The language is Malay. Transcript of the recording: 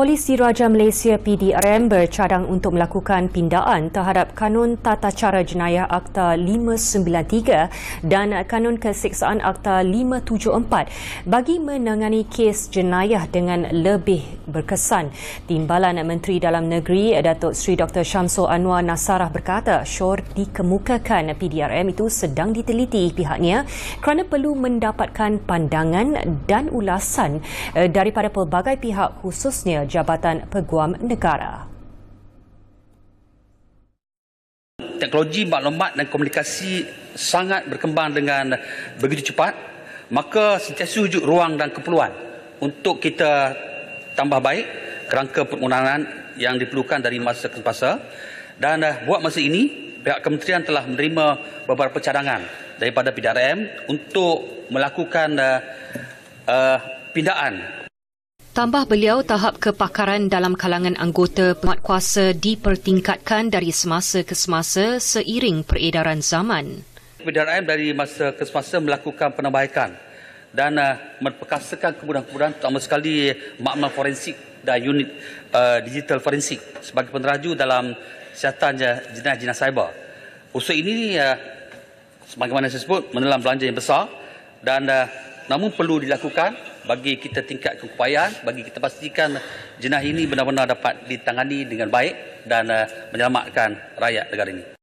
Polisi Raja Malaysia PDRM bercadang untuk melakukan pindaan terhadap Kanun Tata Cara Jenayah Akta 593 dan Kanun Keseksaan Akta 574 bagi menangani kes jenayah dengan lebih berkesan. Timbalan Menteri Dalam Negeri Datuk Sri Dr. Syamsul Anwar Nasarah berkata syor dikemukakan PDRM itu sedang diteliti pihaknya kerana perlu mendapatkan pandangan dan ulasan eh, daripada pelbagai pihak khususnya Jabatan Peguam Negara. Teknologi maklumat dan komunikasi sangat berkembang dengan begitu cepat, maka sentiasa wujud ruang dan keperluan untuk kita tambah baik kerangka permohonan yang diperlukan dari masa ke masa dan eh, buat masa ini pihak kementerian telah menerima beberapa cadangan daripada PDRM untuk melakukan uh, uh, pindaan Tambah beliau, tahap kepakaran dalam kalangan anggota penguatkuasa dipertingkatkan dari semasa ke semasa seiring peredaran zaman. PDRM dari masa ke semasa melakukan penambahan dan uh, memperkasakan kemudahan-kemudahan terutama sekali makmal forensik dan unit uh, digital forensik sebagai peneraju dalam siasatan jenayah-jenayah cyber. Usaha ini uh, sebagaimana saya sebut menelan belanja yang besar dan uh, namun perlu dilakukan bagi kita tingkat keupayaan bagi kita pastikan jenah ini benar-benar dapat ditangani dengan baik dan eh, menyelamatkan rakyat negara ini.